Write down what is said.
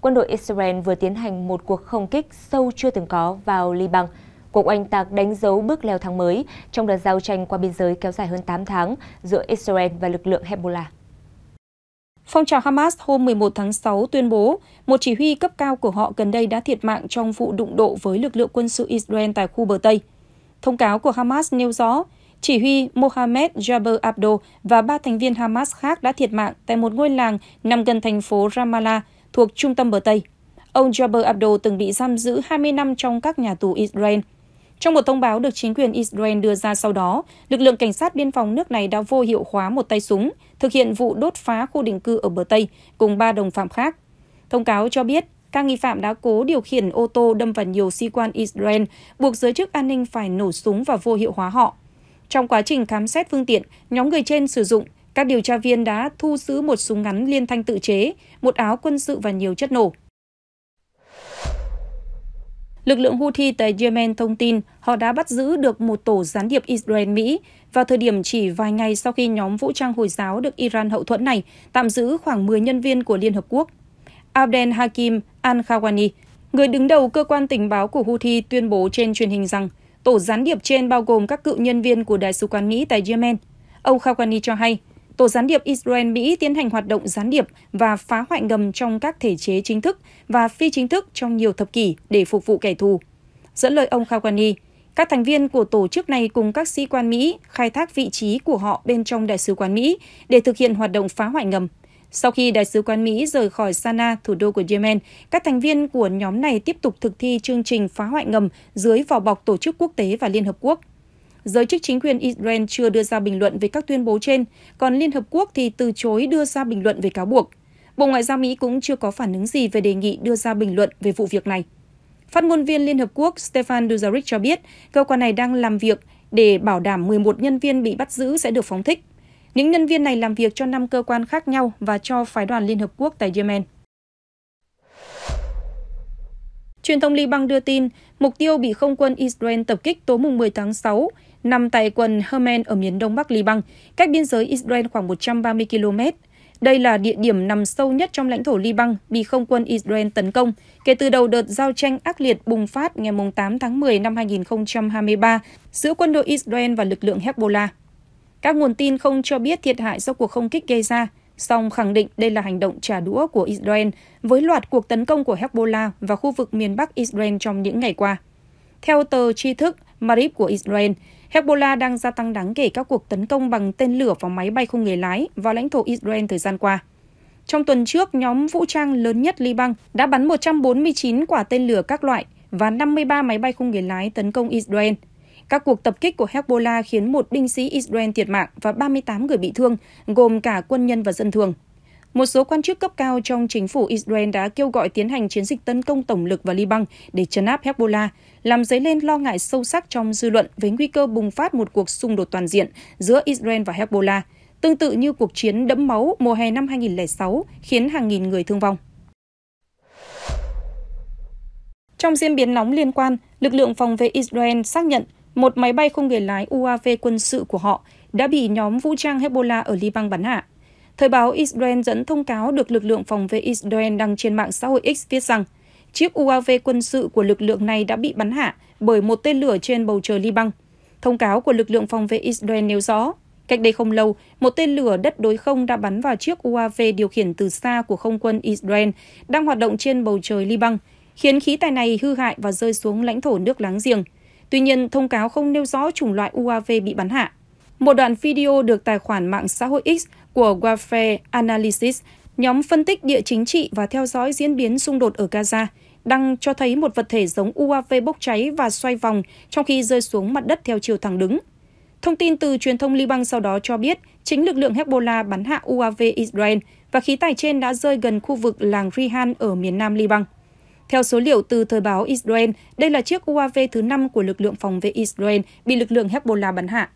quân đội Israel vừa tiến hành một cuộc không kích sâu chưa từng có vào Liban. Cuộc oanh tạc đánh dấu bước leo thang mới trong đợt giao tranh qua biên giới kéo dài hơn 8 tháng giữa Israel và lực lượng Hezbollah. Phong trào Hamas hôm 11 tháng 6 tuyên bố một chỉ huy cấp cao của họ gần đây đã thiệt mạng trong vụ đụng độ với lực lượng quân sự Israel tại khu bờ Tây. Thông cáo của Hamas nêu rõ chỉ huy Mohammed Jaber Abdo và ba thành viên Hamas khác đã thiệt mạng tại một ngôi làng nằm gần thành phố Ramallah, thuộc trung tâm bờ Tây. Ông Jaber Abdo từng bị giam giữ 20 năm trong các nhà tù Israel. Trong một thông báo được chính quyền Israel đưa ra sau đó, lực lượng cảnh sát biên phòng nước này đã vô hiệu hóa một tay súng, thực hiện vụ đốt phá khu định cư ở bờ Tây cùng ba đồng phạm khác. Thông cáo cho biết, các nghi phạm đã cố điều khiển ô tô đâm vào nhiều sĩ quan Israel, buộc giới chức an ninh phải nổ súng và vô hiệu hóa họ. Trong quá trình khám xét phương tiện, nhóm người trên sử dụng các điều tra viên đã thu giữ một súng ngắn liên thanh tự chế, một áo quân sự và nhiều chất nổ. Lực lượng Houthi tại Yemen thông tin họ đã bắt giữ được một tổ gián điệp Israel-Mỹ vào thời điểm chỉ vài ngày sau khi nhóm vũ trang Hồi giáo được Iran hậu thuẫn này tạm giữ khoảng 10 nhân viên của Liên Hợp Quốc. Abdel Hakim Al-Khawani, người đứng đầu cơ quan tình báo của Houthi tuyên bố trên truyền hình rằng tổ gián điệp trên bao gồm các cựu nhân viên của Đại sứ quán Mỹ tại Yemen. Ông Khawani cho hay tổ gián điệp Israel Mỹ tiến hành hoạt động gián điệp và phá hoại ngầm trong các thể chế chính thức và phi chính thức trong nhiều thập kỷ để phục vụ kẻ thù. Dẫn lời ông Khawani, các thành viên của tổ chức này cùng các sĩ quan Mỹ khai thác vị trí của họ bên trong Đại sứ quán Mỹ để thực hiện hoạt động phá hoại ngầm. Sau khi Đại sứ quán Mỹ rời khỏi Sana, thủ đô của Yemen, các thành viên của nhóm này tiếp tục thực thi chương trình phá hoại ngầm dưới vỏ bọc tổ chức quốc tế và Liên Hợp Quốc. Giới chức chính quyền Israel chưa đưa ra bình luận về các tuyên bố trên, còn Liên Hợp Quốc thì từ chối đưa ra bình luận về cáo buộc. Bộ Ngoại giao Mỹ cũng chưa có phản ứng gì về đề nghị đưa ra bình luận về vụ việc này. Phát ngôn viên Liên Hợp Quốc Stefan Dujarric cho biết, cơ quan này đang làm việc để bảo đảm 11 nhân viên bị bắt giữ sẽ được phóng thích. Những nhân viên này làm việc cho 5 cơ quan khác nhau và cho phái đoàn Liên Hợp Quốc tại Yemen. Truyền thông Liban đưa tin, mục tiêu bị không quân Israel tập kích tối 10 tháng 6 nằm tại quần Hermen ở miền đông bắc Liban, cách biên giới Israel khoảng 130 km. Đây là địa điểm nằm sâu nhất trong lãnh thổ Liban bị không quân Israel tấn công kể từ đầu đợt giao tranh ác liệt bùng phát ngày 8 tháng 10 năm 2023 giữa quân đội Israel và lực lượng Hezbollah. Các nguồn tin không cho biết thiệt hại do cuộc không kích gây ra, song khẳng định đây là hành động trả đũa của Israel với loạt cuộc tấn công của Hezbollah và khu vực miền Bắc Israel trong những ngày qua. Theo tờ tri thức Marib của Israel, Hezbollah đang gia tăng đáng kể các cuộc tấn công bằng tên lửa và máy bay không người lái vào lãnh thổ Israel thời gian qua. Trong tuần trước, nhóm vũ trang lớn nhất Liban đã bắn 149 quả tên lửa các loại và 53 máy bay không người lái tấn công Israel. Các cuộc tập kích của Hezbollah khiến một binh sĩ Israel thiệt mạng và 38 người bị thương, gồm cả quân nhân và dân thường. Một số quan chức cấp cao trong chính phủ Israel đã kêu gọi tiến hành chiến dịch tấn công tổng lực vào Liban để chấn áp Hezbollah, làm dấy lên lo ngại sâu sắc trong dư luận về nguy cơ bùng phát một cuộc xung đột toàn diện giữa Israel và Hezbollah, tương tự như cuộc chiến đẫm máu mùa hè năm 2006 khiến hàng nghìn người thương vong. Trong diễn biến nóng liên quan, lực lượng phòng vệ Israel xác nhận một máy bay không người lái UAV quân sự của họ đã bị nhóm vũ trang Hezbollah ở Liban bắn hạ. Thời báo Israel dẫn thông cáo được lực lượng phòng vệ Israel đăng trên mạng xã hội X viết rằng chiếc UAV quân sự của lực lượng này đã bị bắn hạ bởi một tên lửa trên bầu trời Liban. Thông cáo của lực lượng phòng vệ Israel nêu rõ, cách đây không lâu, một tên lửa đất đối không đã bắn vào chiếc UAV điều khiển từ xa của không quân Israel đang hoạt động trên bầu trời Liban, khiến khí tài này hư hại và rơi xuống lãnh thổ nước láng giềng. Tuy nhiên, thông cáo không nêu rõ chủng loại UAV bị bắn hạ. Một đoạn video được tài khoản mạng xã hội X của Warfare Analysis, nhóm phân tích địa chính trị và theo dõi diễn biến xung đột ở Gaza, đăng cho thấy một vật thể giống UAV bốc cháy và xoay vòng trong khi rơi xuống mặt đất theo chiều thẳng đứng. Thông tin từ truyền thông Liban sau đó cho biết chính lực lượng Hezbollah bắn hạ UAV Israel và khí tài trên đã rơi gần khu vực làng Rihan ở miền nam Liban. Theo số liệu từ thời báo Israel, đây là chiếc UAV thứ 5 của lực lượng phòng vệ Israel bị lực lượng Hezbollah bắn hạ.